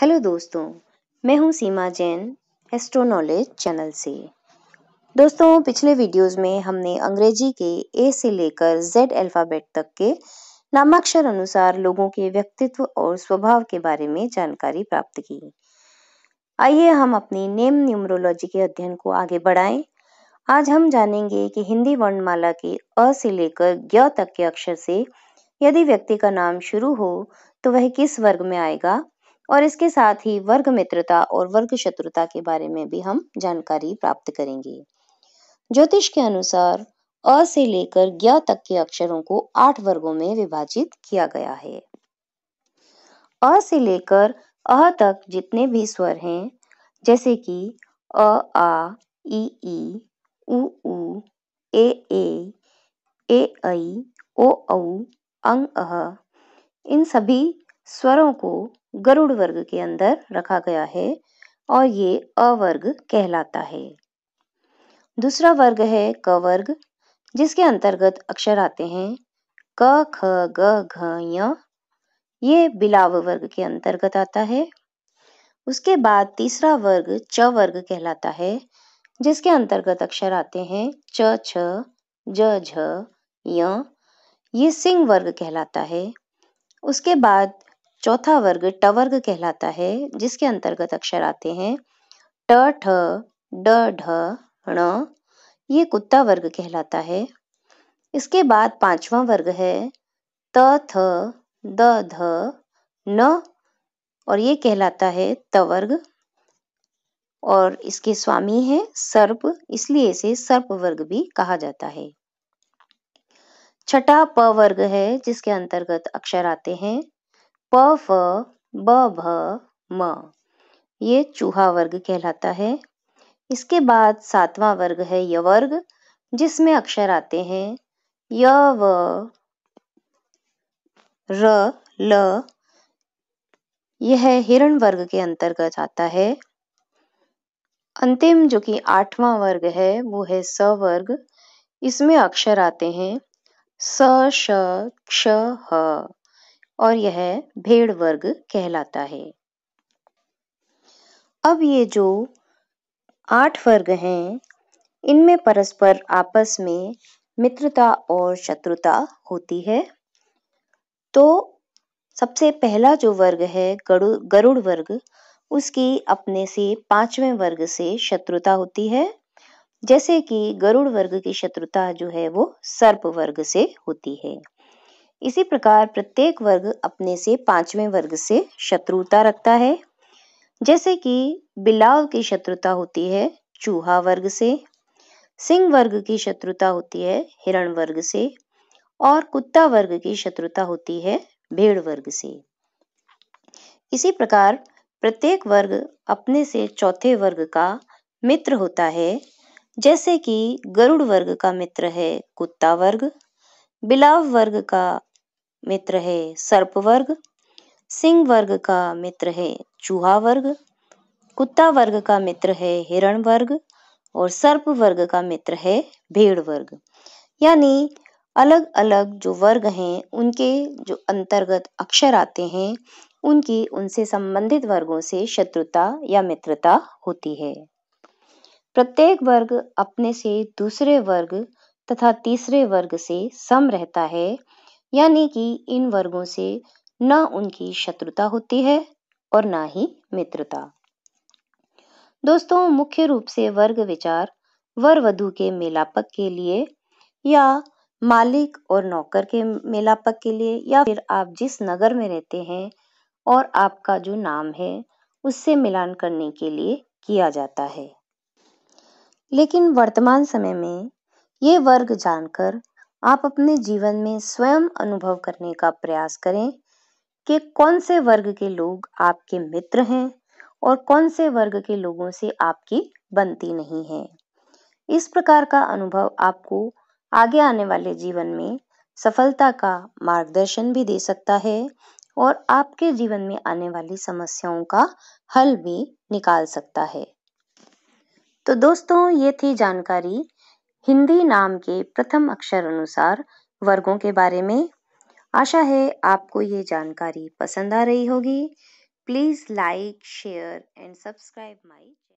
hello दोस्तों मैं हूं सीमा जैन एस्ट्रोनॉलेज चैनल से दोस्तों पिछले वीडियोस में हमने अंग्रेजी के ए से लेकर जेड अल्फ़ाबेट तक के नामाक्षर अनुसार लोगों के व्यक्तित्व और स्वभाव के बारे में जानकारी प्राप्त की आइए हम अपनी नेम न्यूमरोलॉजी के अध्ययन को आगे बढ़ाएं आज हम जानेंगे कि हिंदी वर्णमाला के अ से लेकर ज्ञ तक के अक्षर से यदि व्यक्ति का नाम शुरू हो तो वह किस वर्ग में आएगा और इसके साथ ही वर्ग मित्रता और वर्ग शत्रुता के बारे में भी हम जानकारी प्राप्त करेंगे ज्योतिष के अनुसार अ से लेकर ज्ञ तक के अक्षरों को आठ वर्गों में विभाजित किया गया है अ से लेकर अह तक जितने भी स्वर हैं जैसे कि अ आ ई ई उ उ ए ए ए ऐ ओ औ अंग अह इन सभी स्वरों को गरुड़ वर्ग के अंदर रखा गया है और ये अवर्ग कहलाता है दूसरा वर्ग है क वर्ग जिसके अंतर्गत अक्षर आते हैं क ख ग घ ये बिलाव वर्ग के अंतर्गत आता है उसके बाद तीसरा वर्ग च वर्ग कहलाता है जिसके अंतर्गत अक्षर आते हैं च छ ज झ य ये सिंह वर्ग कहलाता है उसके बाद चौथा वर्ग टवर्ग कहलाता है जिसके अंतर्गत अक्षर आते हैं ट ठ ड ढ ण ये कुत्ता वर्ग कहलाता है इसके बाद पांचवा वर्ग है त थ द ध न और ये कहलाता है तवर्ग और इसके स्वामी है सर्प इसलिए इसे सर्प वर्ग भी कहा जाता है छठा प वर्ग है जिसके अंतर्गत अक्षर आते हैं फ ब भ म ये चूहा वर्ग कहलाता है इसके बाद सातवां वर्ग है य वर्ग जिसमें अक्षर आते हैं य व र ल यह हिरण वर्ग के अंतर्गत आता है अंतिम जो कि आठवां वर्ग है वो है स वर्ग इसमें अक्षर आते हैं स श क्ष ह और यह भेड़ वर्ग कहलाता है अब ये जो आठ वर्ग हैं इनमें परस्पर आपस में मित्रता और शत्रुता होती है तो सबसे पहला जो वर्ग है गरुड़ गरुड़ वर्ग उसकी अपने से पांचवें वर्ग से शत्रुता होती है जैसे कि गरुड़ वर्ग की शत्रुता जो है वो सर्प वर्ग से होती है इसी प्रकार प्रत्येक वर्ग अपने से पांचवें वर्ग से शत्रुता रखता है जैसे कि बिलाव की शत्रुता होती है चूहा वर्ग से सिंह वर्ग की शत्रुता होती है हिरण वर्ग से और कुत्ता वर्ग की शत्रुता होती है भेड़ वर्ग से इसी प्रकार प्रत्येक वर्ग अपने से चौथे वर्ग का मित्र होता है जैसे कि गरुड़ वर्ग का मित्र है कुत्ता वर्ग बिलाव वर्ग का मित्र है सर्प वर्ग सिंह वर्ग का मित्र है चूहा वर्ग कुत्ता वर्ग का मित्र है हिरण वर्ग और सर्प वर्ग का मित्र है भेड़ वर्ग यानी अलग अलग जो वर्ग हैं उनके जो अंतर्गत अक्षर आते हैं उनकी उनसे संबंधित वर्गों से शत्रुता या मित्रता होती है प्रत्येक वर्ग अपने से दूसरे वर्ग तथा तीसरे वर्ग से सम रहता है यानी कि इन वर्गों से ना उनकी शत्रुता होती है और ना ही मित्रता दोस्तों मुख्य रूप से वर्ग विचार वर वधु के मेलापक के लिए या मालिक और नौकर के मेलापक के लिए या फिर आप जिस नगर में रहते हैं और आपका जो नाम है उससे मिलान करने के लिए किया जाता है लेकिन वर्तमान समय में ये वर्ग जानकर आप अपने जीवन में स्वयं अनुभव करने का प्रयास करें कि कौन से वर्ग के लोग आपके मित्र हैं और कौन से वर्ग के लोगों से आपकी बनती नहीं है इस प्रकार का अनुभव आपको आगे आने वाले जीवन में सफलता का मार्गदर्शन भी दे सकता है और आपके जीवन में आने वाली समस्याओं का हल भी निकाल सकता है तो दोस्तों ये थी जानकारी हिंदी नाम के प्रथम अक्षर अनुसार वर्गों के बारे में आशा है आपको ये जानकारी पसंद आ रही होगी please like share and subscribe my